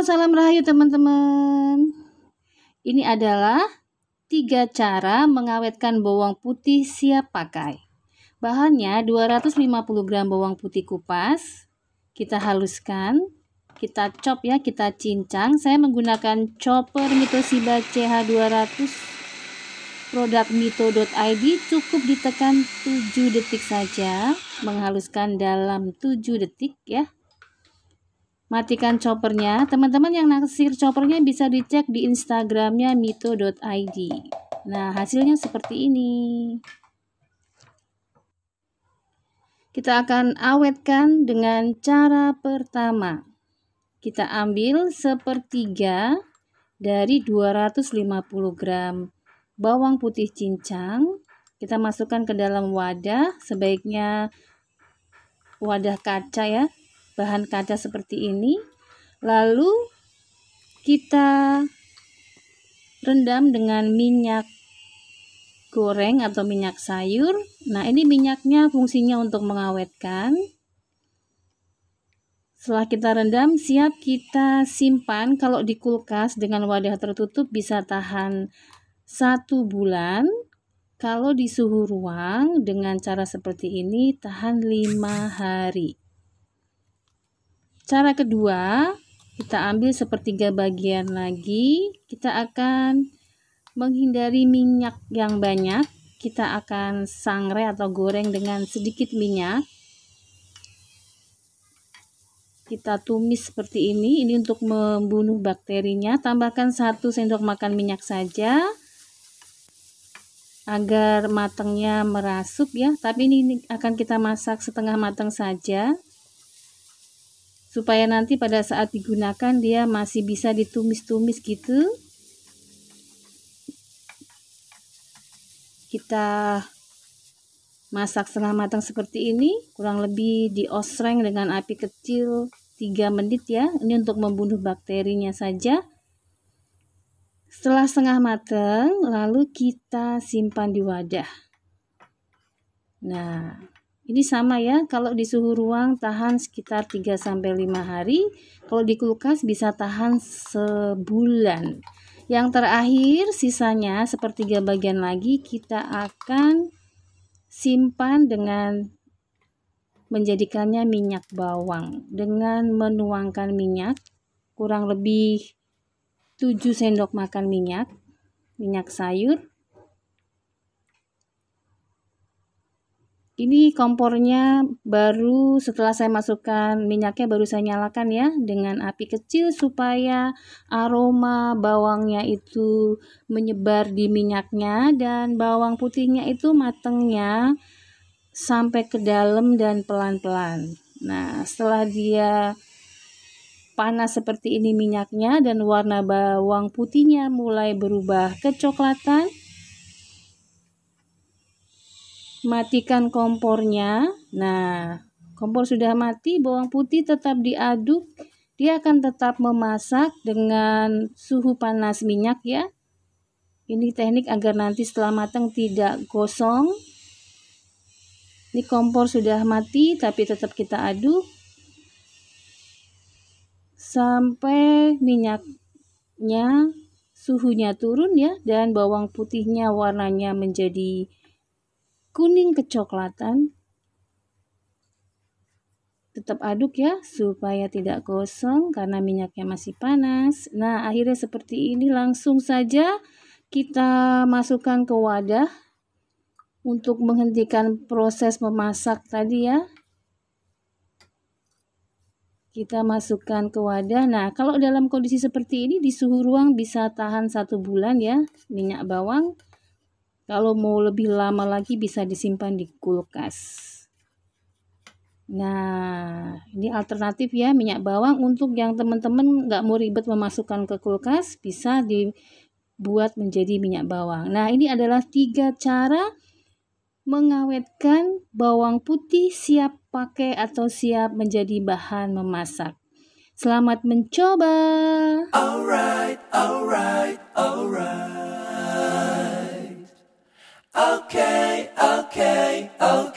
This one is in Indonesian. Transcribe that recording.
salam rahayu teman-teman. Ini adalah tiga cara mengawetkan bawang putih siap pakai. Bahannya 250 gram bawang putih kupas, kita haluskan, kita chop ya, kita cincang. Saya menggunakan chopper Mitoshiba CH200 produk mito.id cukup ditekan 7 detik saja, menghaluskan dalam 7 detik ya matikan choppernya. Teman-teman yang naksir choppernya bisa dicek di Instagramnya mito.id. Nah, hasilnya seperti ini. Kita akan awetkan dengan cara pertama. Kita ambil sepertiga dari 250 gram bawang putih cincang. Kita masukkan ke dalam wadah, sebaiknya wadah kaca ya, bahan kaca seperti ini lalu kita rendam dengan minyak goreng atau minyak sayur nah ini minyaknya fungsinya untuk mengawetkan setelah kita rendam, siap kita simpan. Kalau di kulkas dengan wadah tertutup bisa tahan satu bulan. Kalau di suhu ruang dengan cara seperti ini tahan lima hari. Cara kedua, kita ambil sepertiga bagian lagi, kita akan menghindari minyak yang banyak, kita akan sangrai atau goreng dengan sedikit minyak. Kita tumis seperti ini, ini untuk membunuh bakterinya. Tambahkan satu sendok makan minyak saja agar matangnya merasuk ya. Tapi ini akan kita masak setengah matang saja supaya nanti pada saat digunakan dia masih bisa ditumis-tumis gitu kita masak setengah matang seperti ini kurang lebih diosreng dengan api kecil 3 menit ya ini untuk membunuh bakterinya saja setelah setengah matang lalu kita simpan di wadah nah ini sama ya, kalau di suhu ruang tahan sekitar 3-5 hari, kalau di kulkas bisa tahan sebulan. Yang terakhir, sisanya sepertiga bagian lagi kita akan simpan dengan menjadikannya minyak bawang dengan menuangkan minyak kurang lebih 7 sendok makan minyak minyak sayur Ini kompornya baru setelah saya masukkan minyaknya baru saya nyalakan ya dengan api kecil supaya aroma bawangnya itu menyebar di minyaknya dan bawang putihnya itu matangnya sampai ke dalam dan pelan-pelan. Nah, setelah dia panas seperti ini minyaknya dan warna bawang putihnya mulai berubah kecoklatan, matikan kompornya. Nah, kompor sudah mati, bawang putih tetap diaduk. Dia akan tetap memasak dengan suhu panas minyak ya. Ini teknik agar nanti setelah matang tidak gosong. Ini kompor sudah mati tapi tetap kita aduk sampai minyaknya suhunya turun ya dan bawang putihnya warnanya menjadi kuning kecoklatan. Tetap aduk ya supaya tidak gosong karena minyaknya masih panas. Nah, akhirnya seperti ini langsung saja kita masukkan ke wadah untuk menghentikan proses memasak tadi ya. Kita masukkan ke wadah. Nah, kalau dalam kondisi seperti ini di suhu ruang bisa tahan satu bulan ya minyak bawang. Kalau mau lebih lama lagi bisa disimpan di kulkas. Nah, ini alternatif ya minyak bawang untuk yang teman-teman nggak mau ribet memasukkan ke kulkas bisa dibuat menjadi minyak bawang. Nah, ini adalah tiga cara mengawetkan bawang putih siap pakai atau siap menjadi bahan memasak. Selamat mencoba. Alright, alright, alright. okay, okay, okay.